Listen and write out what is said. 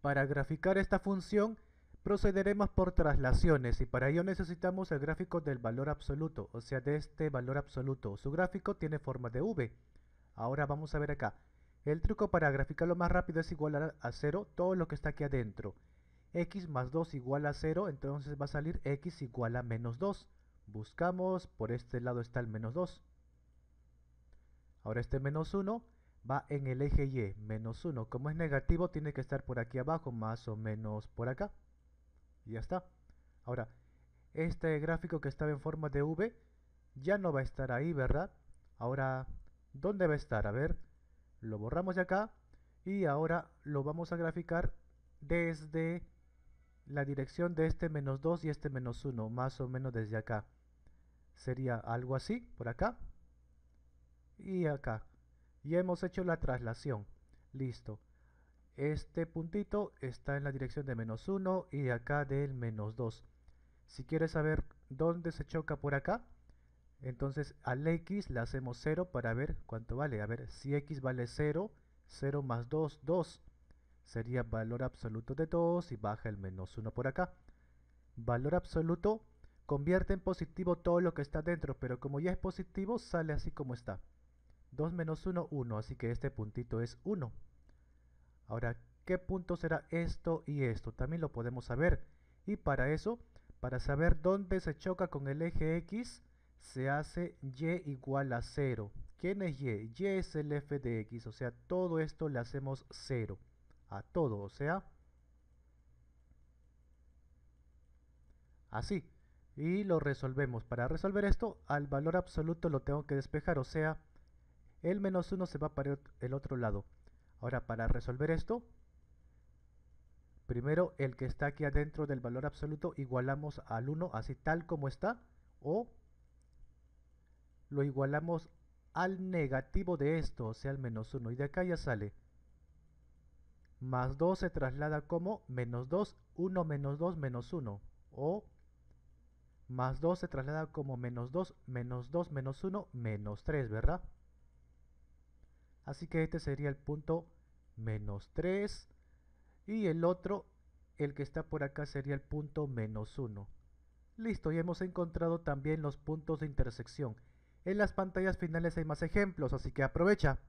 Para graficar esta función procederemos por traslaciones y para ello necesitamos el gráfico del valor absoluto, o sea de este valor absoluto. Su gráfico tiene forma de V. Ahora vamos a ver acá. El truco para graficarlo más rápido es igualar a 0 todo lo que está aquí adentro. x más 2 igual a 0, entonces va a salir x igual a menos 2. Buscamos, por este lado está el menos 2. Ahora este menos 1 va en el eje Y, menos 1. Como es negativo, tiene que estar por aquí abajo, más o menos por acá. Y ya está. Ahora, este gráfico que estaba en forma de V, ya no va a estar ahí, ¿verdad? Ahora, ¿dónde va a estar? A ver, lo borramos de acá. Y ahora lo vamos a graficar desde la dirección de este menos 2 y este menos 1, más o menos desde acá. Sería algo así, por acá. Y acá y hemos hecho la traslación. Listo. Este puntito está en la dirección de menos 1 y de acá del menos 2. Si quieres saber dónde se choca por acá, entonces al x le hacemos 0 para ver cuánto vale. A ver, si x vale 0, 0 más 2, 2. Sería valor absoluto de 2 y baja el menos 1 por acá. Valor absoluto convierte en positivo todo lo que está dentro, pero como ya es positivo, sale así como está. 2 menos 1, 1, así que este puntito es 1. Ahora, ¿qué punto será esto y esto? También lo podemos saber. Y para eso, para saber dónde se choca con el eje X, se hace Y igual a 0. ¿Quién es Y? Y es el f de X, o sea, todo esto le hacemos 0. A todo, o sea, así. Y lo resolvemos. Para resolver esto, al valor absoluto lo tengo que despejar, o sea, el menos 1 se va para el otro lado. Ahora, para resolver esto, primero el que está aquí adentro del valor absoluto igualamos al 1 así tal como está o lo igualamos al negativo de esto, o sea, al menos 1. Y de acá ya sale. Más 2 se traslada como menos 2, 1 menos 2 menos 1. O más 2 se traslada como menos 2, menos 2 menos 1, menos 3, ¿verdad? Así que este sería el punto menos 3. Y el otro, el que está por acá, sería el punto menos 1. Listo, y hemos encontrado también los puntos de intersección. En las pantallas finales hay más ejemplos, así que aprovecha.